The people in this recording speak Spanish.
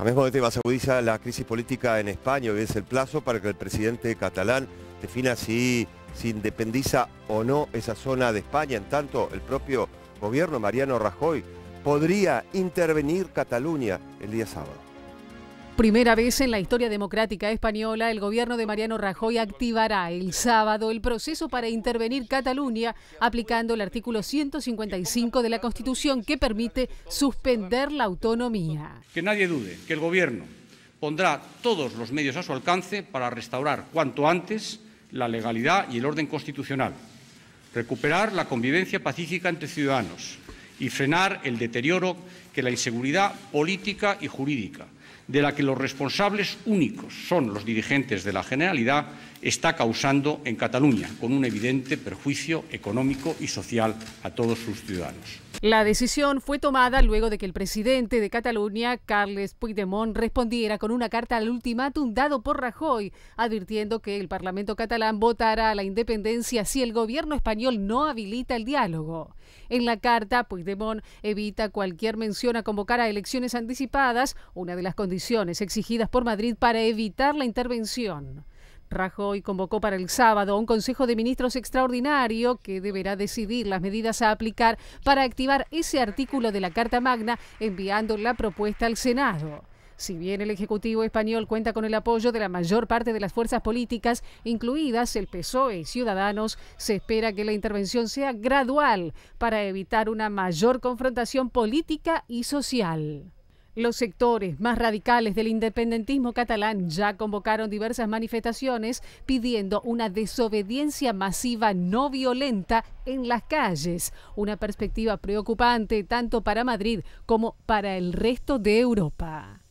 A mismo tiempo se agudiza la crisis política en España y es el plazo para que el presidente catalán defina si se si independiza o no esa zona de España. En tanto, el propio gobierno, Mariano Rajoy, podría intervenir Cataluña el día sábado primera vez en la historia democrática española, el gobierno de Mariano Rajoy activará el sábado el proceso para intervenir Cataluña aplicando el artículo 155 de la Constitución que permite suspender la autonomía. Que nadie dude que el gobierno pondrá todos los medios a su alcance para restaurar cuanto antes la legalidad y el orden constitucional, recuperar la convivencia pacífica entre ciudadanos y frenar el deterioro que la inseguridad política y jurídica, de la que los responsables únicos son los dirigentes de la Generalidad, está causando en Cataluña, con un evidente perjuicio económico y social a todos sus ciudadanos. La decisión fue tomada luego de que el presidente de Cataluña, Carles Puigdemont, respondiera con una carta al ultimátum dado por Rajoy, advirtiendo que el Parlamento catalán votará a la independencia si el gobierno español no habilita el diálogo. En la carta, Puigdemont evita cualquier mención a convocar a elecciones anticipadas, una de las condiciones exigidas por Madrid para evitar la intervención. Rajoy convocó para el sábado un Consejo de Ministros extraordinario que deberá decidir las medidas a aplicar para activar ese artículo de la Carta Magna enviando la propuesta al Senado. Si bien el Ejecutivo español cuenta con el apoyo de la mayor parte de las fuerzas políticas, incluidas el PSOE y Ciudadanos, se espera que la intervención sea gradual para evitar una mayor confrontación política y social. Los sectores más radicales del independentismo catalán ya convocaron diversas manifestaciones pidiendo una desobediencia masiva no violenta en las calles, una perspectiva preocupante tanto para Madrid como para el resto de Europa.